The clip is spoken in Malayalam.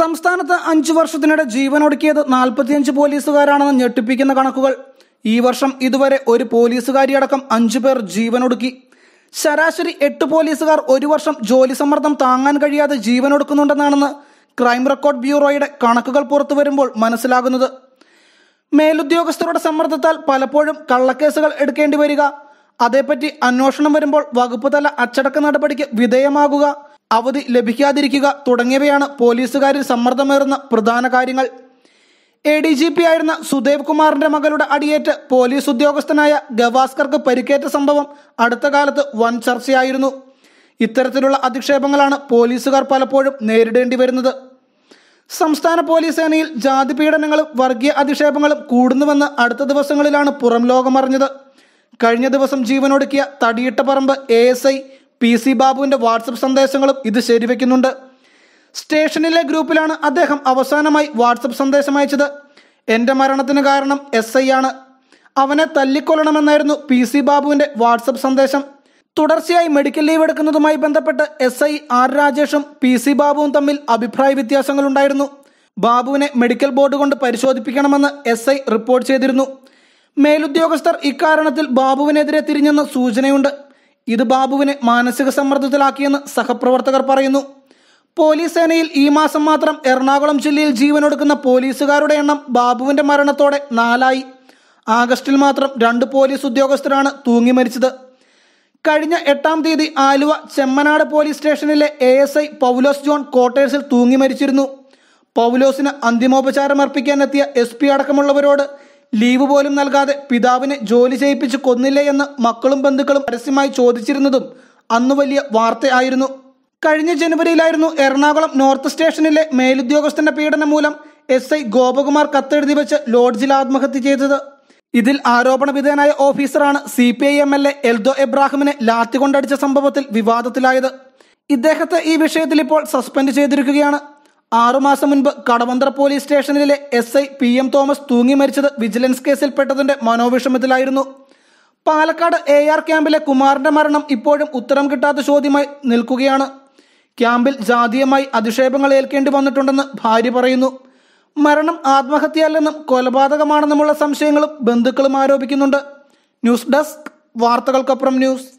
സംസ്ഥാനത്ത് അഞ്ചു വർഷത്തിനിടെ ജീവനൊടുക്കിയത് നാൽപ്പത്തിയഞ്ച് പോലീസുകാരാണെന്ന് ഞെട്ടിപ്പിക്കുന്ന കണക്കുകൾ ഈ വർഷം ഇതുവരെ ഒരു അടക്കം അഞ്ചു പേർ ജീവനൊടുക്കി ശരാശരി എട്ട് പോലീസുകാർ ഒരു വർഷം ജോലി സമ്മർദ്ദം താങ്ങാൻ കഴിയാതെ ജീവനൊടുക്കുന്നുണ്ടെന്നാണെന്ന് ക്രൈം റെക്കോർഡ് ബ്യൂറോയുടെ കണക്കുകൾ പുറത്തു വരുമ്പോൾ മനസ്സിലാകുന്നത് മേലുദ്യോഗസ്ഥരുടെ സമ്മർദ്ദത്താൽ പലപ്പോഴും കള്ളക്കേസുകൾ എടുക്കേണ്ടി വരിക അതേപ്പറ്റി അന്വേഷണം വരുമ്പോൾ വകുപ്പ് തല അച്ചടക്ക നടപടിക്ക് വിധേയമാകുക അവധി ലഭിക്കാതിരിക്കുക തുടങ്ങിയവയാണ് പോലീസുകാരിൽ സമ്മർദ്ദമേറുന്ന പ്രധാന കാര്യങ്ങൾ എ ഡി ജി പി ആയിരുന്ന സുദേവ് കുമാറിന്റെ മകളുടെ അടിയേറ്റ് പോലീസ് ഉദ്യോഗസ്ഥനായ ഗവാസ്കർക്ക് പരിക്കേറ്റ സംഭവം അടുത്ത കാലത്ത് വൻ ചർച്ചയായിരുന്നു ഇത്തരത്തിലുള്ള അധിക്ഷേപങ്ങളാണ് പോലീസുകാർ പലപ്പോഴും നേരിടേണ്ടി വരുന്നത് സംസ്ഥാന പോലീസ് സേനയിൽ ജാതി പീഡനങ്ങളും വർഗീയ അധിക്ഷേപങ്ങളും കൂടുന്നുവെന്ന് അടുത്ത ദിവസങ്ങളിലാണ് പുറം ലോകമറിഞ്ഞത് കഴിഞ്ഞ ദിവസം ജീവനൊടുക്കിയ തടിയിട്ട പറമ്പ് A S I P C ബാബുവിൻ്റെ വാട്സപ്പ് സന്ദേശങ്ങളും ഇത് ശരിവെക്കുന്നുണ്ട് സ്റ്റേഷനിലെ ഗ്രൂപ്പിലാണ് അദ്ദേഹം അവസാനമായി വാട്സപ്പ് സന്ദേശം അയച്ചത് എൻ്റെ മരണത്തിന് കാരണം എസ് ഐ ആണ് അവനെ തല്ലിക്കൊല്ലണമെന്നായിരുന്നു പി സി ബാബുവിൻ്റെ വാട്സപ്പ് സന്ദേശം തുടർച്ചയായി മെഡിക്കൽ ലീവ് എടുക്കുന്നതുമായി ബന്ധപ്പെട്ട് എസ് ഐ ആർ രാജേഷും പി സി ബാബുവും തമ്മിൽ അഭിപ്രായ വ്യത്യാസങ്ങളുണ്ടായിരുന്നു ബാബുവിനെ മെഡിക്കൽ ബോർഡ് കൊണ്ട് പരിശോധിപ്പിക്കണമെന്ന് എസ് ഐ റിപ്പോർട്ട് ചെയ്തിരുന്നു മേലുദ്യോഗസ്ഥർ ഇക്കാരണത്തിൽ ബാബുവിനെതിരെ തിരിഞ്ഞെന്ന് സൂചനയുണ്ട് ഇത് ബാബുവിനെ മാനസിക സമ്മർദ്ദത്തിലാക്കിയെന്ന് സഹപ്രവർത്തകർ പറയുന്നു പോലീസ് സേനയിൽ ഈ മാസം മാത്രം എറണാകുളം ജില്ലയിൽ ജീവനൊടുക്കുന്ന പോലീസുകാരുടെ എണ്ണം ബാബുവിന്റെ മരണത്തോടെ നാലായി ആഗസ്റ്റിൽ മാത്രം രണ്ട് പോലീസ് ഉദ്യോഗസ്ഥരാണ് തൂങ്ങി മരിച്ചത് കഴിഞ്ഞ എട്ടാം തീയതി ആലുവ ചെമ്മനാട് പോലീസ് സ്റ്റേഷനിലെ A S I Paulose John ക്വാർട്ടേഴ്സിൽ തൂങ്ങി മരിച്ചിരുന്നു പൗലോസിന് അന്തിമോപചാരം അർപ്പിക്കാനെത്തിയ എസ് പി അടക്കമുള്ളവരോട് ലീവ് പോലും നൽകാതെ പിതാവിനെ ജോലി ചെയ്യിപ്പിച്ച് കൊന്നില്ലേ എന്ന് മക്കളും ബന്ധുക്കളും പരസ്യമായി ചോദിച്ചിരുന്നതും അന്ന് വലിയ വാർത്തയായിരുന്നു കഴിഞ്ഞ ജനുവരിയിലായിരുന്നു എറണാകുളം നോർത്ത് സ്റ്റേഷനിലെ മേലുദ്യോഗസ്ഥന്റെ പീഡനം മൂലം എസ് ഐ ഗോപകുമാർ കത്തെഴുതി വെച്ച് ലോഡ്ജിൽ ആത്മഹത്യ ചെയ്തത് ഇതിൽ ആരോപണ വിധേയനായ ഓഫീസറാണ് C P I M L A Eldho എബ്രാഹിമിനെ ലാത്തി കൊണ്ടടിച്ച സംഭവത്തിൽ വിവാദത്തിലായത് ഇദ്ദേഹത്തെ ഈ വിഷയത്തിൽ ഇപ്പോൾ സസ്പെൻഡ് ചെയ്തിരിക്കുകയാണ് ആറുമാസം മുൻപ് കടവന്ത്ര പോലീസ് സ്റ്റേഷനിലെ S I P M Thomas തൂങ്ങി മരിച്ചത് വിജിലൻസ് കേസിൽപ്പെട്ടതിന്റെ മനോവിഷമത്തിലായിരുന്നു പാലക്കാട് എ ആർ ക്യാമ്പിലെ കുമാറിന്റെ മരണം ഇപ്പോഴും ഉത്തരം കിട്ടാത്ത ചോദ്യമായി നിൽക്കുകയാണ് ക്യാമ്പിൽ ജാതീയമായി അധിക്ഷേപങ്ങൾ ഏൽക്കേണ്ടി വന്നിട്ടുണ്ടെന്ന് ഭാര്യ പറയുന്നു മരണം ആത്മഹത്യയല്ലെന്നും കൊലപാതകമാണെന്നുമുള്ള സംശയങ്ങളും ബന്ധുക്കളും ആരോപിക്കുന്നുണ്ട് ന്യൂസ് ഡെസ്ക് വാർത്തകൾക്കപ്പുറം ന്യൂസ്